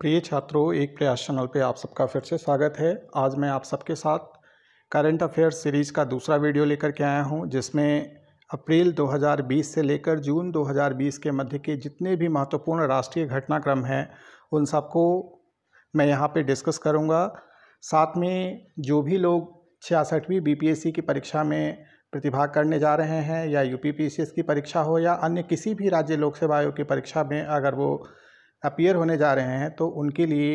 प्रिय छात्रों एक प्रयास चैनल पे आप सबका फिर से स्वागत है आज मैं आप सबके साथ करंट अफेयर्स सीरीज़ का दूसरा वीडियो लेकर के आया हूँ जिसमें अप्रैल 2020 से लेकर जून 2020 के मध्य के जितने भी महत्वपूर्ण राष्ट्रीय घटनाक्रम हैं उन सबको मैं यहाँ पे डिस्कस करूँगा साथ में जो भी लोग छियासठवीं बीपीएससी की परीक्षा में प्रतिभाग करने जा रहे हैं या यू की परीक्षा हो या अन्य किसी भी राज्य लोक सेवा आयोग की परीक्षा में अगर वो अपियर होने जा रहे हैं तो उनके लिए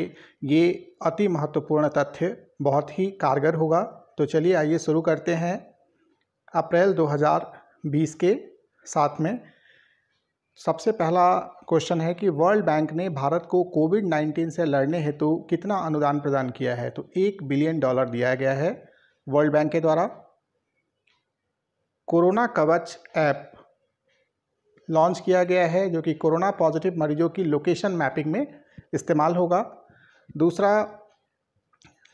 ये अति महत्वपूर्ण तथ्य बहुत ही कारगर होगा तो चलिए आइए शुरू करते हैं अप्रैल 2020 के साथ में सबसे पहला क्वेश्चन है कि वर्ल्ड बैंक ने भारत को कोविड 19 से लड़ने हेतु तो कितना अनुदान प्रदान किया है तो एक बिलियन डॉलर दिया गया है वर्ल्ड बैंक के द्वारा कोरोना कवच ऐप लॉन्च किया गया है जो कि कोरोना पॉजिटिव मरीजों की लोकेशन मैपिंग में इस्तेमाल होगा दूसरा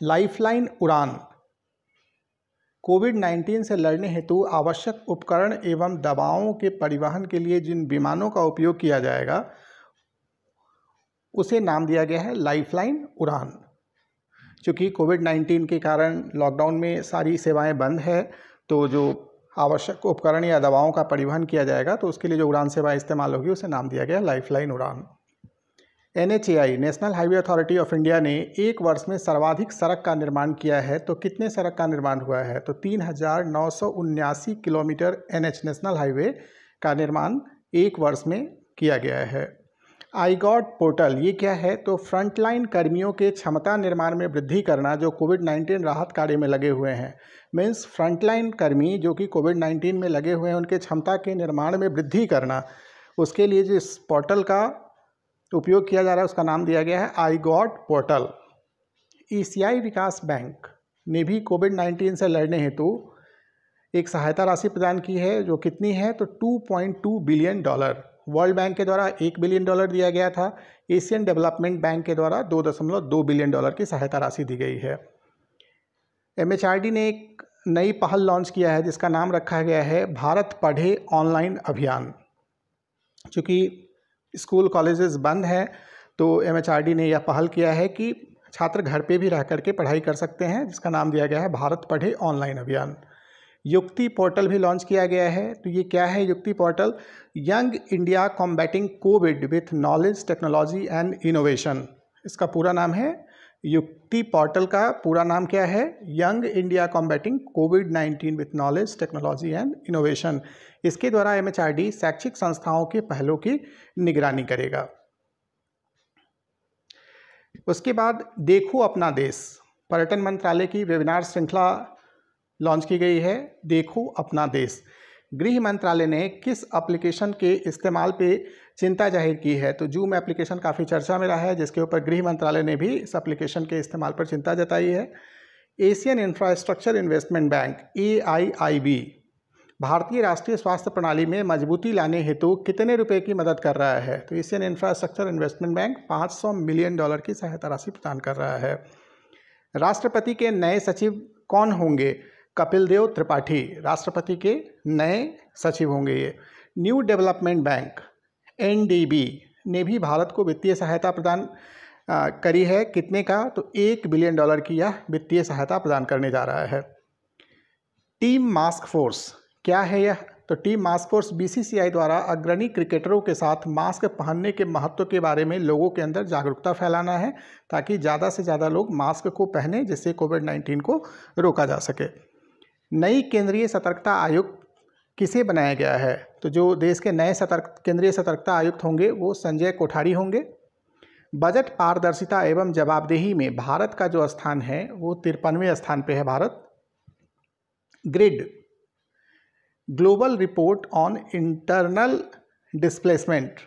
लाइफलाइन उड़ान कोविड 19 से लड़ने हेतु आवश्यक उपकरण एवं दवाओं के परिवहन के लिए जिन विमानों का उपयोग किया जाएगा उसे नाम दिया गया है लाइफलाइन उड़ान चूँकि कोविड 19 के कारण लॉकडाउन में सारी सेवाएं बंद है तो जो आवश्यक उपकरण या दवाओं का परिवहन किया जाएगा तो उसके लिए जो उड़ान सेवा इस्तेमाल होगी उसे नाम दिया गया lifeline Udan N national highway authority of India ने एक वर्ष में सर्वाधिक सड़क का निर्माण किया है तो कितने सड़क का निर्माण हुआ है तो तीन किलोमीटर एन नेशनल हाईवे का निर्माण एक वर्ष में किया गया है आई गॉड पोर्टल ये क्या है तो फ्रंटलाइन कर्मियों के क्षमता निर्माण में वृद्धि करना जो कोविड 19 राहत कार्य में लगे हुए हैं मीन्स फ्रंटलाइन कर्मी जो कि कोविड 19 में लगे हुए हैं उनके क्षमता के निर्माण में वृद्धि करना उसके लिए जिस पोर्टल का उपयोग किया जा रहा है उसका नाम दिया गया है I GOT portal e Vikas bank ने भी कोविड नाइन्टीन से लड़ने हेतु एक सहायता राशि प्रदान की है जो कितनी है तो 2.2 बिलियन डॉलर वर्ल्ड बैंक के द्वारा एक बिलियन डॉलर दिया गया था एशियन डेवलपमेंट बैंक के द्वारा दो दशमलव दो बिलियन डॉलर की सहायता राशि दी गई है एमएचआरडी ने एक नई पहल लॉन्च किया है जिसका नाम रखा गया है भारत पढ़े ऑनलाइन अभियान चूँकि स्कूल कॉलेजेस बंद हैं तो एम ने यह पहल किया है कि छात्र घर पर भी रह करके पढ़ाई कर सकते हैं जिसका नाम दिया गया है भारत पढ़े ऑनलाइन अभियान युक्ति पोर्टल भी लॉन्च किया गया है तो ये क्या है Yukti portal young India combating COVID with knowledge technology and innovation इसका पूरा नाम है युक्ति पोर्टल का पूरा नाम क्या है young India combating COVID nineteen with knowledge technology and innovation इसके द्वारा एम शैक्षिक संस्थाओं के पहलों की निगरानी करेगा उसके बाद देखो अपना देश पर्यटन मंत्रालय की वेबिनार श्रृंखला लॉन्च की गई है देखो अपना देश गृह मंत्रालय ने किस एप्लीकेशन के इस्तेमाल पे चिंता जाहिर की है तो जूम एप्लीकेशन काफ़ी चर्चा में रहा है जिसके ऊपर गृह मंत्रालय ने भी इस एप्लीकेशन के इस्तेमाल पर चिंता जताई है एशियन इंफ्रास्ट्रक्चर इन्वेस्टमेंट बैंक ए भारतीय राष्ट्रीय स्वास्थ्य प्रणाली में मजबूती लाने हेतु कितने रुपए की मदद कर रहा है तो Asian infrastructure investment bank 500 million dollar की सहायता राशि प्रदान कर रहा है राष्ट्रपति के नए सचिव कौन होंगे कपिल देव त्रिपाठी राष्ट्रपति के नए सचिव होंगे ये न्यू डेवलपमेंट बैंक एन ने भी भारत को वित्तीय सहायता प्रदान करी है कितने का तो एक बिलियन डॉलर की यह वित्तीय सहायता प्रदान करने जा रहा है टीम मास्क फोर्स क्या है यह तो टीम मास्क फोर्स बीसीसीआई द्वारा अग्रणी क्रिकेटरों के साथ मास्क पहनने के महत्व के बारे में लोगों के अंदर जागरूकता फैलाना है ताकि ज़्यादा से ज़्यादा लोग मास्क को पहने जिससे कोविड नाइन्टीन को रोका जा सके नई केंद्रीय सतर्कता आयुक्त किसे बनाया गया है तो जो देश के नए सतर्क केंद्रीय सतर्कता आयुक्त होंगे वो संजय कोठारी होंगे बजट पारदर्शिता एवं जवाबदेही में भारत का जो स्थान है वो तिरपनवें स्थान पे है Bharat grid global report on internal displacement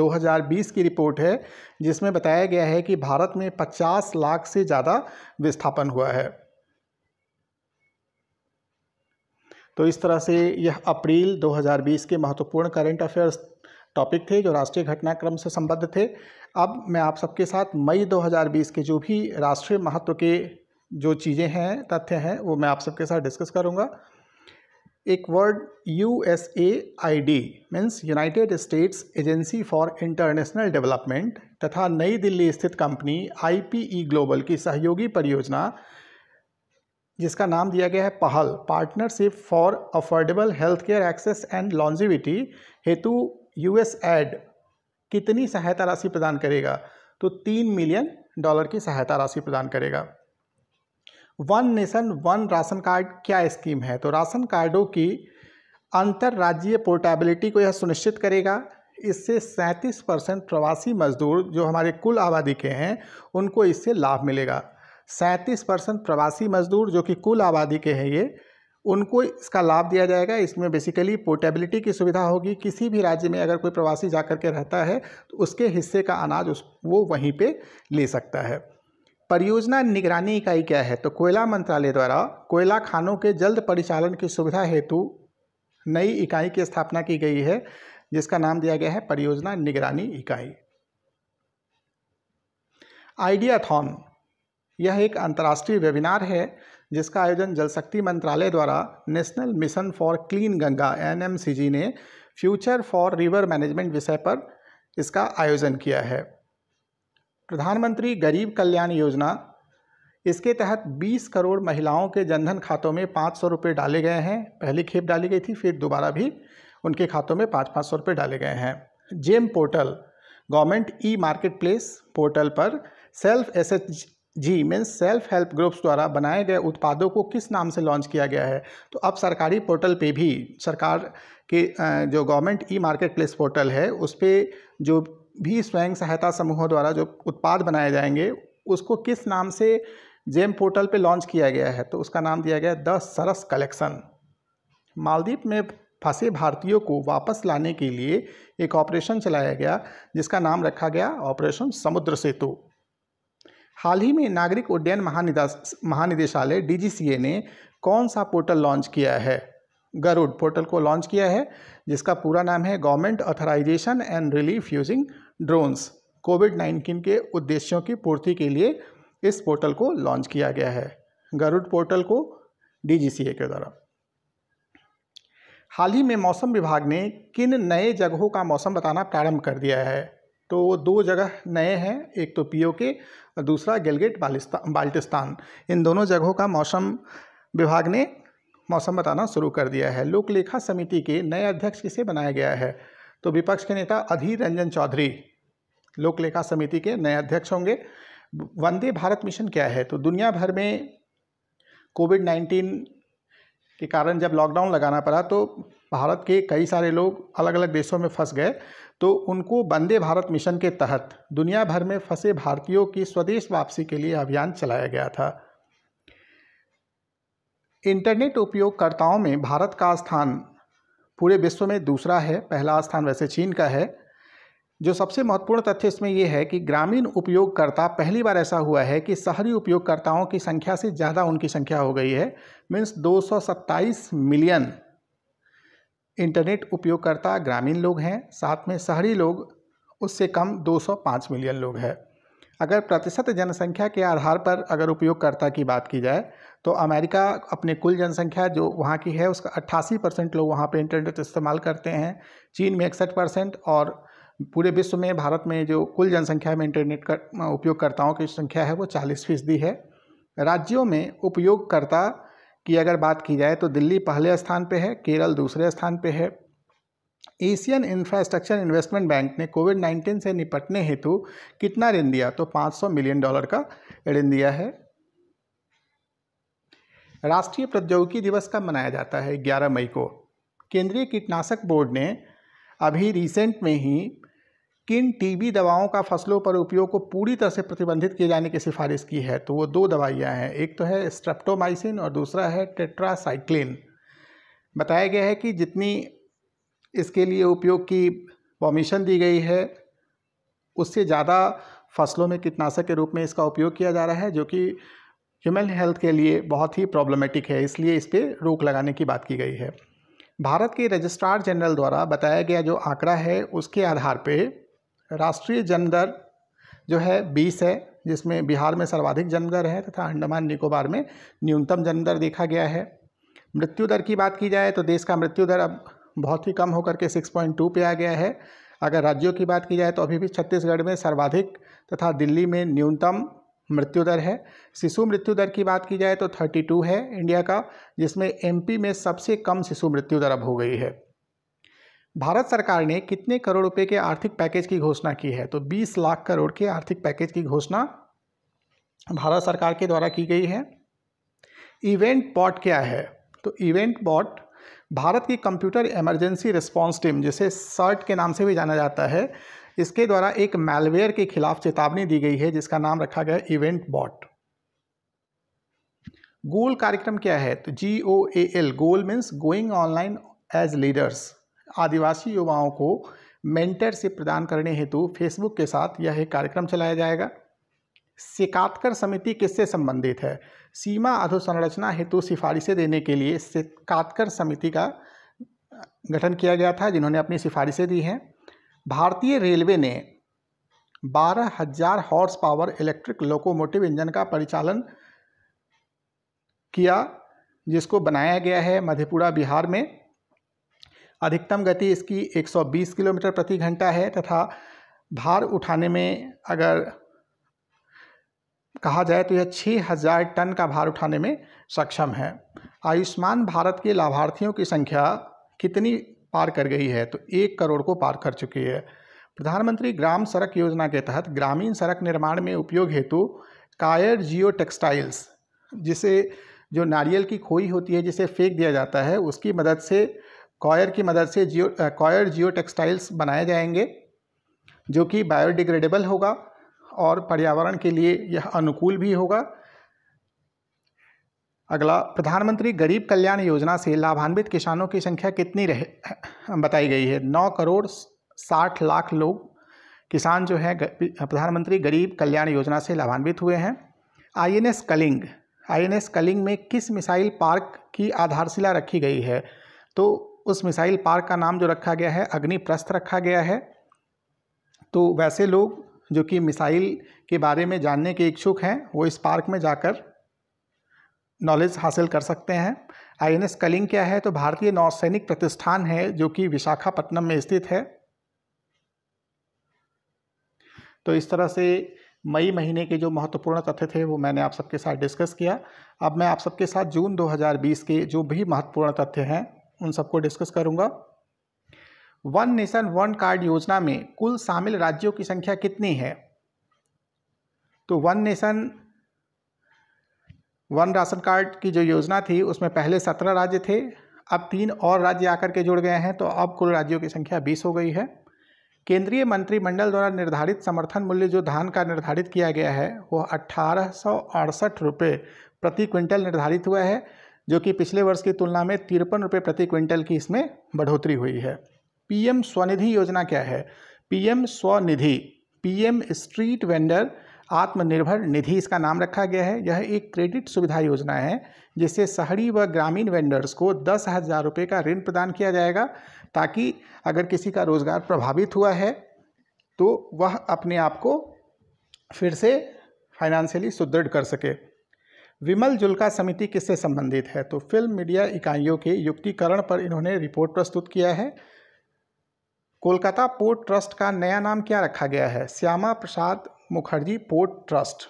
2020 की रिपोर्ट है जिसमें बताया गया है कि भारत में 50 लाख से ज़्यादा विस्थापन हुआ है तो इस तरह से यह अप्रैल 2020 के महत्वपूर्ण करंट अफेयर्स टॉपिक थे जो राष्ट्रीय घटनाक्रम से संबद्ध थे अब मैं आप सबके साथ मई 2020 के जो भी राष्ट्रीय महत्व के जो चीज़ें हैं तथ्य हैं वो मैं आप सबके साथ डिस्कस करूँगा एक word U S A I D means United States agency for international development तथा नई दिल्ली स्थित company I P E global की सहयोगी परियोजना जिसका नाम दिया गया है Pahal partnership for affordable health care access and longevity हेतु यूएस एड कितनी सहायता राशि प्रदान करेगा तो तीन मिलियन डॉलर की सहायता राशि प्रदान करेगा one nation one ration card क्या स्कीम है तो राशन कार्डों की अंतर्राज्यीय पोर्टेबिलिटी को यह सुनिश्चित करेगा इससे 37 परसेंट प्रवासी मजदूर जो हमारे कुल आबादी के हैं उनको इससे लाभ मिलेगा सैंतीस परसेंट प्रवासी मजदूर जो कि कुल आबादी के हैं ये उनको इसका लाभ दिया जाएगा इसमें बेसिकली पोर्टेबिलिटी की सुविधा होगी किसी भी राज्य में अगर कोई प्रवासी जा कर के रहता है तो उसके हिस्से का अनाज उस वो वहीं पे ले सकता है परियोजना निगरानी इकाई क्या है तो कोयला मंत्रालय द्वारा कोयला खानों के जल्द परिचालन की सुविधा हेतु नई इकाई की स्थापना की गई है जिसका नाम दिया गया है परियोजना निगरानी इकाई आइडियाथॉन यह एक अंतर्राष्ट्रीय वेबिनार है जिसका आयोजन जल शक्ति मंत्रालय द्वारा national mission for clean Ganga N ने फ्यूचर फॉर रिवर मैनेजमेंट विषय पर इसका आयोजन किया है प्रधानमंत्री गरीब कल्याण योजना इसके तहत 20 करोड़ महिलाओं के जनधन खातों में पाँच सौ रुपये डाले गए हैं पहली खेप डाली गई थी फिर दोबारा भी उनके खातों में पाँच पाँच सौ रुपये डाले गए हैं GeM portal government e market place portal पर self S S G means self help groups द्वारा बनाए गए उत्पादों को किस नाम से लॉन्च किया गया है तो अब सरकारी पोर्टल पे भी सरकार के जो government e market place portal है उस पर जो भी स्वयं सहायता समूहों द्वारा जो उत्पाद बनाए जाएंगे उसको किस नाम से जेम पोर्टल पे लॉन्च किया गया है तो उसका नाम दिया गया द सरस कलेक्शन मालदीप में फंसे भारतीयों को वापस लाने के लिए एक ऑपरेशन चलाया गया जिसका नाम रखा गया ऑपरेशन समुद्र सेतु हाल ही में नागरिक उड्डयन महानिदेशालय डीजीसीए ने कौन सा पोर्टल लॉन्च किया है गरुड़ पोर्टल को लॉन्च किया है जिसका पूरा नाम है government authorisation and relief using drones COVID nineteen के उद्देश्यों की पूर्ति के लिए इस पोर्टल को लॉन्च किया गया है गरुड़ पोर्टल को डीजीसीए के द्वारा हाल ही में मौसम विभाग ने किन नए जगहों का मौसम बताना प्रारंभ कर दिया है तो वो दो जगह नए हैं एक तो पी के और दूसरा गिलगेट बालिस्तान बाल्टिस्तान इन दोनों जगहों का मौसम विभाग ने मौसम बताना शुरू कर दिया है लोक लेखा समिति के नए अध्यक्ष किसे बनाया गया है तो विपक्ष के नेता अधीर रंजन चौधरी लोक लेखा समिति के नए अध्यक्ष होंगे वंदे भारत मिशन क्या है तो दुनिया भर में कोविड नाइन्टीन के कारण जब लॉकडाउन लगाना पड़ा तो भारत के कई सारे लोग अलग अलग देशों में फंस गए तो उनको वंदे भारत मिशन के तहत दुनिया भर में फंसे भारतीयों की स्वदेश वापसी के लिए अभियान चलाया गया था इंटरनेट उपयोगकर्ताओं में भारत का स्थान पूरे विश्व में दूसरा है पहला स्थान वैसे चीन का है जो सबसे महत्वपूर्ण तथ्य इसमें यह है कि ग्रामीण उपयोगकर्ता पहली बार ऐसा हुआ है कि शहरी उपयोगकर्ताओं की संख्या से ज़्यादा उनकी संख्या हो गई है मीन्स दो मिलियन इंटरनेट उपयोगकर्ता ग्रामीण लोग हैं साथ में शहरी लोग उससे कम 205 मिलियन लोग हैं अगर प्रतिशत जनसंख्या के आधार पर अगर उपयोगकर्ता की बात की जाए तो अमेरिका अपने कुल जनसंख्या जो वहाँ की है उसका अट्ठासी परसेंट लोग वहाँ पे इंटरनेट इस्तेमाल करते हैं चीन में इकसठ परसेंट और पूरे विश्व में भारत में जो कुल जनसंख्या में इंटरनेट का उपयोगकर्ताओं की संख्या है वो चालीस फीसदी है राज्यों में उपयोगकर्ता की अगर बात की जाए तो दिल्ली पहले स्थान पे है केरल दूसरे स्थान पे है एशियन इंफ्रास्ट्रक्चर इन्वेस्टमेंट बैंक ने कोविड 19 से निपटने हेतु कितना ऋण दिया तो 500 मिलियन डॉलर का ऋण दिया है राष्ट्रीय प्रौद्योगिकी दिवस कब मनाया जाता है 11 मई को केंद्रीय कीटनाशक बोर्ड ने अभी रिसेंट में ही किन टीबी दवाओं का फसलों पर उपयोग को पूरी तरह से प्रतिबंधित किए जाने की सिफारिश की है तो वो दो दवाइयाँ हैं एक तो है स्ट्रेप्टोमाइसिन और दूसरा है टेट्रासाइक्लिन बताया गया है कि जितनी इसके लिए उपयोग की परमिशन दी गई है उससे ज़्यादा फसलों में कीटनाशक के रूप में इसका उपयोग किया जा रहा है जो कि ह्यूमन हेल्थ के लिए बहुत ही प्रॉब्लमेटिक है इसलिए इस पर रोक लगाने की बात की गई है भारत के रजिस्ट्रार जनरल द्वारा बताया गया जो आंकड़ा है उसके आधार पर राष्ट्रीय जनदर जो है बीस है जिसमें बिहार में सर्वाधिक जन्मदर है तथा अंडमान निकोबार में न्यूनतम जन्मदर देखा गया है मृत्यु दर की बात की जाए तो देश का मृत्यु दर अब बहुत ही कम होकर के 6.2 पे आ गया है अगर राज्यों की बात की जाए तो अभी भी छत्तीसगढ़ में सर्वाधिक तथा दिल्ली में न्यूनतम मृत्यु दर है शिशु मृत्यु दर की बात की जाए तो 32 है इंडिया का जिसमें एमपी में सबसे कम शिशु मृत्यु दर अब हो गई है भारत सरकार ने कितने करोड़ रुपए के आर्थिक पैकेज की घोषणा की है तो 20 लाख करोड़ के आर्थिक पैकेज की घोषणा भारत सरकार के द्वारा की गई है इवेंट बॉट क्या है तो इवेंट बॉट भारत की कंप्यूटर इमरजेंसी रिस्पांस टीम जिसे सर्ट के नाम से भी जाना जाता है इसके द्वारा एक मेलवेयर के खिलाफ चेतावनी दी गई है जिसका नाम रखा गया इवेंट बॉट गोल कार्यक्रम क्या है तो G O A L goal means going online as leaders आदिवासी युवाओं को मेंटरशिप प्रदान करने हेतु फेसबुक के साथ यह एक कार्यक्रम चलाया जाएगा सिकातकर समिति किससे संबंधित है सीमा अधोसंरचना हेतु सिफारिशें देने के लिए सिकातकर समिति का गठन किया गया था जिन्होंने अपनी सिफारिशें दी हैं भारतीय रेलवे ने बारह हजार horse power electric locomotive engine का परिचालन किया जिसको बनाया गया है मधेपुरा बिहार में अधिकतम गति इसकी 120 किलोमीटर प्रति घंटा है तथा भार उठाने में अगर कहा जाए तो यह 6000 टन का भार उठाने में सक्षम है आयुष्मान भारत के लाभार्थियों की संख्या कितनी पार कर गई है तो एक करोड़ को पार कर चुकी है प्रधानमंत्री ग्राम सड़क योजना के तहत ग्रामीण सड़क निर्माण में उपयोग हेतु कायर जियो टेक्सटाइल्स जिसे जो नारियल की खोई होती है जिसे फेंक दिया जाता है उसकी मदद से कॉयर की मदद से जियो कॉयर जियो टेक्सटाइल्स बनाए जाएंगे जो कि बायोडिग्रेडेबल होगा और पर्यावरण के लिए यह अनुकूल भी होगा अगला प्रधानमंत्री गरीब कल्याण योजना से लाभान्वित किसानों की संख्या कितनी रहे बताई गई है नौ करोड़ साठ लाख लोग किसान जो हैं प्रधानमंत्री गरीब कल्याण योजना से लाभान्वित हुए हैं आईएनएस कलिंग आईएनएस कलिंग में किस मिसाइल पार्क की आधारशिला रखी गई है तो उस मिसाइल पार्क का नाम जो रखा गया है अग्निप्रस्थ रखा गया है तो वैसे लोग जो कि मिसाइल के बारे में जानने के इच्छुक हैं वो इस पार्क में जाकर नॉलेज हासिल कर सकते हैं आईएनएस कलिंग क्या है तो भारतीय नौसैनिक प्रतिष्ठान है जो कि विशाखापट्टनम में स्थित है तो इस तरह से मई महीने के जो महत्वपूर्ण तथ्य थे वो मैंने आप सबके साथ डिस्कस किया अब मैं आप सबके साथ जून 2020 के जो भी महत्वपूर्ण तथ्य हैं उन सबको डिस्कस करूंगा वन नेशन वन कार्ड योजना में कुल शामिल राज्यों की संख्या कितनी है तो one nation one ration card की जो योजना थी उसमें पहले सत्रह राज्य थे अब तीन और राज्य आकर के जुड़ गए हैं तो अब कुल राज्यों की संख्या बीस हो गई है केंद्रीय मंत्रिमंडल द्वारा निर्धारित समर्थन मूल्य जो धान का निर्धारित किया गया है वह अट्ठारह सौ अड़सठ प्रति क्विंटल निर्धारित हुआ है जो कि पिछले वर्ष की तुलना में तिरपन रुपये प्रति क्विंटल की इसमें बढ़ोतरी हुई है पीएम स्वनिधि योजना क्या है PM Svanidhi PM street vendor Atmanirbhar Nidhi इसका नाम रखा गया है यह एक क्रेडिट सुविधा योजना है जिससे शहरी व ग्रामीण वेंडर्स को दस हज़ार रुपये का ऋण प्रदान किया जाएगा ताकि अगर किसी का रोज़गार प्रभावित हुआ है तो वह अपने आप को फिर से फाइनेंशियली सुदृढ़ कर सके विमल जुल्का समिति किससे संबंधित है तो फिल्म मीडिया इकाइयों के युक्तिकरण पर इन्होंने रिपोर्ट प्रस्तुत किया है कोलकाता पोर्ट ट्रस्ट का नया नाम क्या रखा गया है श्यामा प्रसाद मुखर्जी पोर्ट ट्रस्ट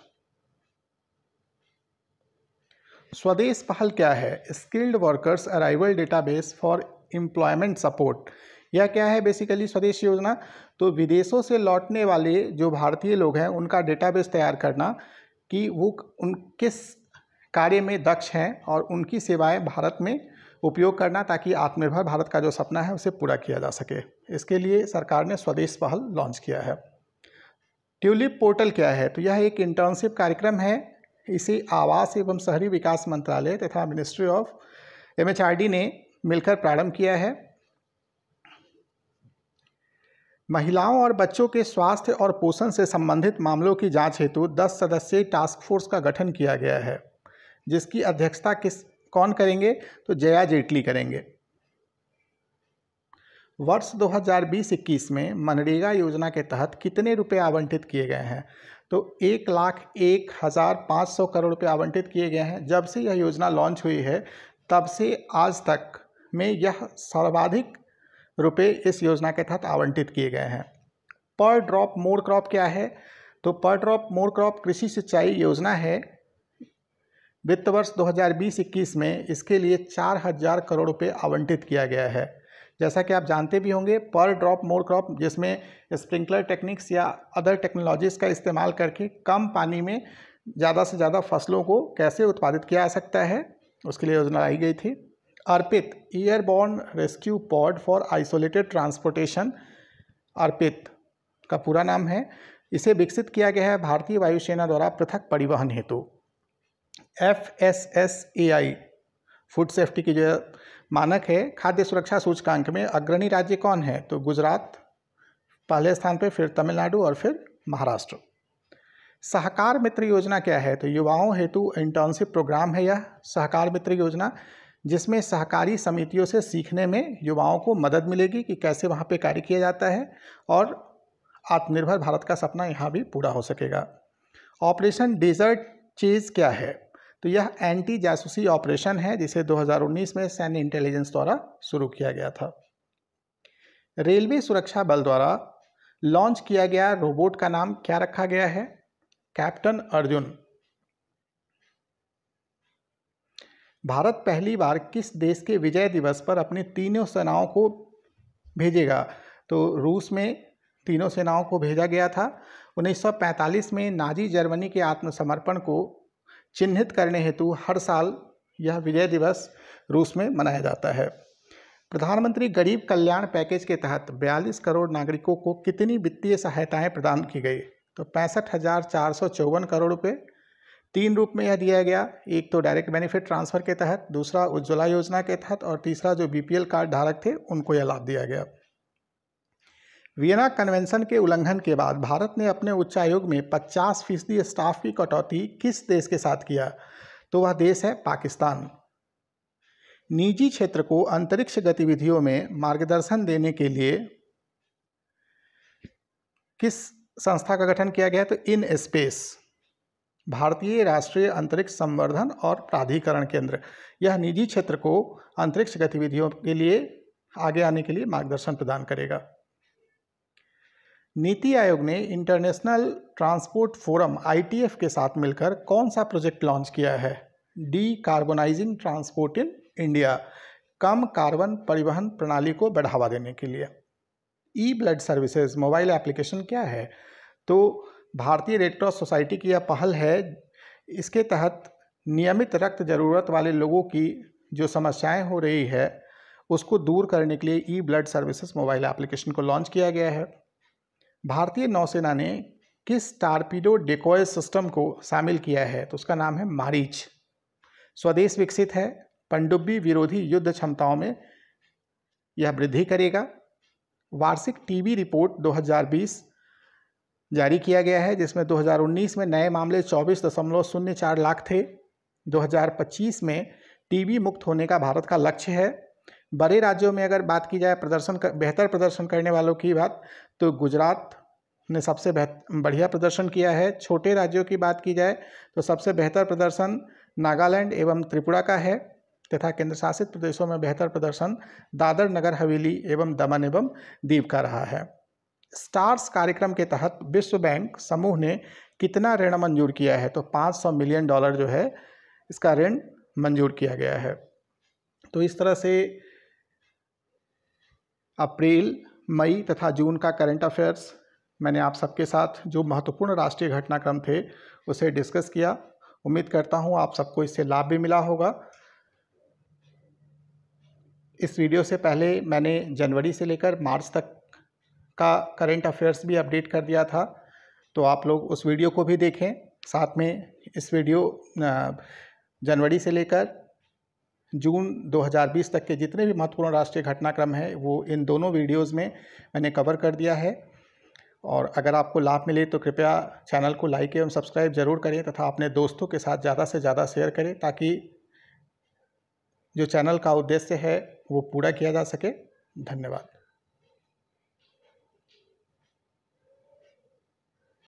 स्वदेश पहल क्या है skilled workers arrival database for employment support यह क्या है बेसिकली स्वदेश योजना तो विदेशों से लौटने वाले जो भारतीय लोग हैं उनका डेटाबेस तैयार करना कि वो उन किस कार्य में दक्ष हैं और उनकी सेवाएं भारत में उपयोग करना ताकि आत्मनिर्भर भारत का जो सपना है उसे पूरा किया जा सके इसके लिए सरकार ने स्वदेश पहल लॉन्च किया है ट्यूलिप पोर्टल क्या है तो यह एक इंटर्नशिप कार्यक्रम है इसे आवास एवं शहरी विकास मंत्रालय तथा मिनिस्ट्री ऑफ एम ने मिलकर प्रारंभ किया है महिलाओं और बच्चों के स्वास्थ्य और पोषण से संबंधित मामलों की जांच हेतु 10 सदस्यीय टास्क फोर्स का गठन किया गया है जिसकी अध्यक्षता किस कौन करेंगे तो जया जेटली करेंगे वर्ष 2020-21 में मनरेगा योजना के तहत कितने रुपए आवंटित किए गए हैं तो एक लाख एक हज़ार पाँच सौ करोड़ रुपये आवंटित किए गए हैं जब से यह योजना लॉन्च हुई है तब से आज तक में यह सर्वाधिक रुपए इस योजना के तहत आवंटित किए गए हैं पर ड्रॉप मोर क्रॉप क्या है तो पर ड्रॉप मोर क्रॉप कृषि सिंचाई योजना है वित्त वर्ष 2020-21 में इसके लिए चार हजार करोड़ रुपये आवंटित किया गया है जैसा कि आप जानते भी होंगे पर ड्रॉप मोर क्रॉप जिसमें स्प्रिंकलर टेक्निक्स या अदर टेक्नोलॉजीज़ का इस्तेमाल करके कम पानी में ज़्यादा से ज़्यादा फसलों को कैसे उत्पादित किया जा सकता है उसके लिए योजना लाई गई थी Arpit airborne rescue pod for isolated transportation Arpit का पूरा नाम है इसे विकसित किया गया है भारतीय वायुसेना द्वारा पृथक परिवहन हेतु F S S A I food safety की जो मानक है खाद्य सुरक्षा सूचकांक में अग्रणी राज्य कौन है तो गुजरात पहले स्थान पे फिर तमिलनाडु और फिर महाराष्ट्र सहकार मित्र योजना क्या है तो युवाओं हेतु इंटर्नशिप प्रोग्राम है यह सहकार मित्र योजना जिसमें सहकारी समितियों से सीखने में युवाओं को मदद मिलेगी कि कैसे वहाँ पे कार्य किया जाता है और आत्मनिर्भर भारत का सपना यहाँ भी पूरा हो सकेगा ऑपरेशन डेजर्ट चीज़ क्या है तो यह एंटी जासूसी ऑपरेशन है जिसे 2019 में सैन्य इंटेलिजेंस द्वारा शुरू किया गया था रेलवे सुरक्षा बल द्वारा लॉन्च किया गया रोबोट का नाम क्या रखा गया है कैप्टन अर्जुन भारत पहली बार किस देश के विजय दिवस पर अपनी तीनों सेनाओं को भेजेगा तो रूस में तीनों सेनाओं को भेजा गया था 1945 में नाजी जर्मनी के आत्मसमर्पण को चिन्हित करने हेतु हर साल यह विजय दिवस रूस में मनाया जाता है प्रधानमंत्री गरीब कल्याण पैकेज के तहत 42 करोड़ नागरिकों को कितनी वित्तीय सहायताएं प्रदान की गई तो पैंसठ हज़ार चार सौ चौवन करोड़ रुपये तीन रूप में यह दिया गया एक तो डायरेक्ट बेनिफिट ट्रांसफ़र के तहत दूसरा उज्ज्वला योजना के तहत और तीसरा जो बीपीएल कार्ड धारक थे उनको यह लाभ दिया गया वियना कन्वेंशन के उल्लंघन के बाद भारत ने अपने उच्चायोग में 50 फीसदी स्टाफ की कटौती किस देश के साथ किया तो वह देश है पाकिस्तान निजी क्षेत्र को अंतरिक्ष गतिविधियों में मार्गदर्शन देने के लिए किस संस्था का गठन किया गया तो इन स्पेस भारतीय राष्ट्रीय अंतरिक्ष संवर्धन और प्राधिकरण केंद्र यह निजी क्षेत्र को अंतरिक्ष गतिविधियों के लिए आगे आने के लिए मार्गदर्शन प्रदान करेगा नीति आयोग ने इंटरनेशनल ट्रांसपोर्ट फोरम आई के साथ मिलकर कौन सा प्रोजेक्ट लॉन्च किया है decarbonising transport in India कम कार्बन परिवहन प्रणाली को बढ़ावा देने के लिए e blood services mobile application क्या है तो भारतीय रेड क्रॉस सोसाइटी की यह पहल है इसके तहत नियमित रक्त जरूरत वाले लोगों की जो समस्याएं हो रही है उसको दूर करने के लिए e blood services mobile application को लॉन्च किया गया है भारतीय नौसेना ने किस टारपीडो डेकोय सिस्टम को शामिल किया है तो उसका नाम है मारीच स्वदेश विकसित है पनडुब्बी विरोधी युद्ध क्षमताओं में यह वृद्धि करेगा वार्षिक टीवी रिपोर्ट 2020 जारी किया गया है जिसमें 2019 में नए मामले चौबीस दशमलव शून्य चार लाख थे 2025 में टीबी मुक्त होने का भारत का लक्ष्य है बड़े राज्यों में अगर बात की जाए प्रदर्शन कर, बेहतर प्रदर्शन करने वालों की बात तो गुजरात ने सबसे बढ़िया प्रदर्शन किया है छोटे राज्यों की बात की जाए तो सबसे बेहतर प्रदर्शन नागालैंड एवं त्रिपुरा का है तथा केंद्र शासित प्रदेशों में बेहतर प्रदर्शन दादर नगर हवेली एवं दमन एवं दीव का रहा है स्टार्स कार्यक्रम के तहत विश्व बैंक समूह ने कितना ऋण मंजूर किया है तो 500 मिलियन डॉलर जो है इसका ऋण मंजूर किया गया है तो इस तरह से अप्रैल मई तथा जून का करंट अफेयर्स मैंने आप सबके साथ जो महत्वपूर्ण राष्ट्रीय घटनाक्रम थे उसे डिस्कस किया उम्मीद करता हूँ आप सबको इससे लाभ भी मिला होगा इस वीडियो से पहले मैंने जनवरी से लेकर मार्च तक का करंट अफेयर्स भी अपडेट कर दिया था तो आप लोग उस वीडियो को भी देखें साथ में इस वीडियो जनवरी से लेकर जून 2020 तक के जितने भी महत्वपूर्ण राष्ट्रीय घटनाक्रम हैं वो इन दोनों वीडियोस में मैंने कवर कर दिया है और अगर आपको लाभ मिले तो कृपया चैनल को लाइक एवं सब्सक्राइब जरूर करें तथा अपने दोस्तों के साथ ज़्यादा से ज़्यादा शेयर करें ताकि जो चैनल का उद्देश्य है वो पूरा किया जा सके धन्यवाद